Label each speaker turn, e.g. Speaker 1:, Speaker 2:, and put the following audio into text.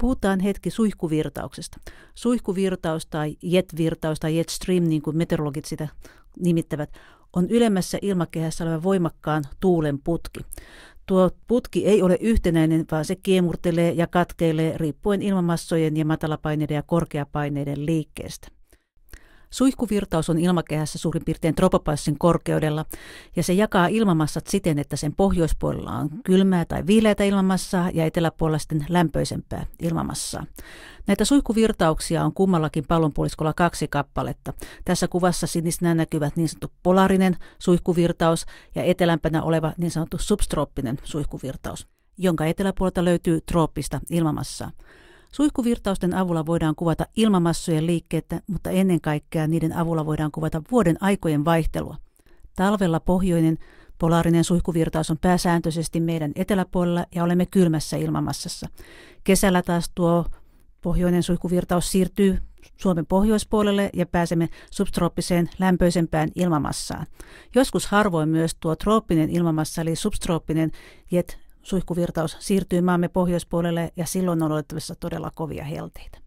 Speaker 1: Puhutaan hetki suihkuvirtauksesta. Suihkuvirtaus tai jetvirtaus tai jetstream, niin kuin meteorologit sitä nimittävät, on ylemmässä ilmakehässä oleva voimakkaan tuulen putki. Tuo putki ei ole yhtenäinen, vaan se kiemurtelee ja katkeilee riippuen ilmamassojen ja matalapaineiden ja korkeapaineiden liikkeestä. Suihkuvirtaus on ilmakehässä suurin piirtein tropopassin korkeudella ja se jakaa ilmamassat siten, että sen pohjoispuolella on kylmää tai viileätä ilmamassaa ja eteläpuolella sitten lämpöisempää ilmamassaa. Näitä suihkuvirtauksia on kummallakin pallonpuoliskolla kaksi kappaletta. Tässä kuvassa sinisenä näkyvät niin sanottu polarinen suihkuvirtaus ja etelämpänä oleva niin sanottu substrooppinen suihkuvirtaus jonka eteläpuolelta löytyy trooppista ilmamassaa. Suihkuvirtausten avulla voidaan kuvata ilmamassojen liikkeitä, mutta ennen kaikkea niiden avulla voidaan kuvata vuoden aikojen vaihtelua. Talvella pohjoinen Polaarinen suihkuvirtaus on pääsääntöisesti meidän eteläpuolella ja olemme kylmässä ilmamassassa. Kesällä taas tuo pohjoinen suihkuvirtaus siirtyy Suomen pohjoispuolelle ja pääsemme substrooppiseen lämpöisempään ilmamassaan. Joskus harvoin myös tuo trooppinen ilmamassa eli substrooppinen jet suihkuvirtaus siirtyy maamme pohjoispuolelle ja silloin on odotettavissa todella kovia helteitä.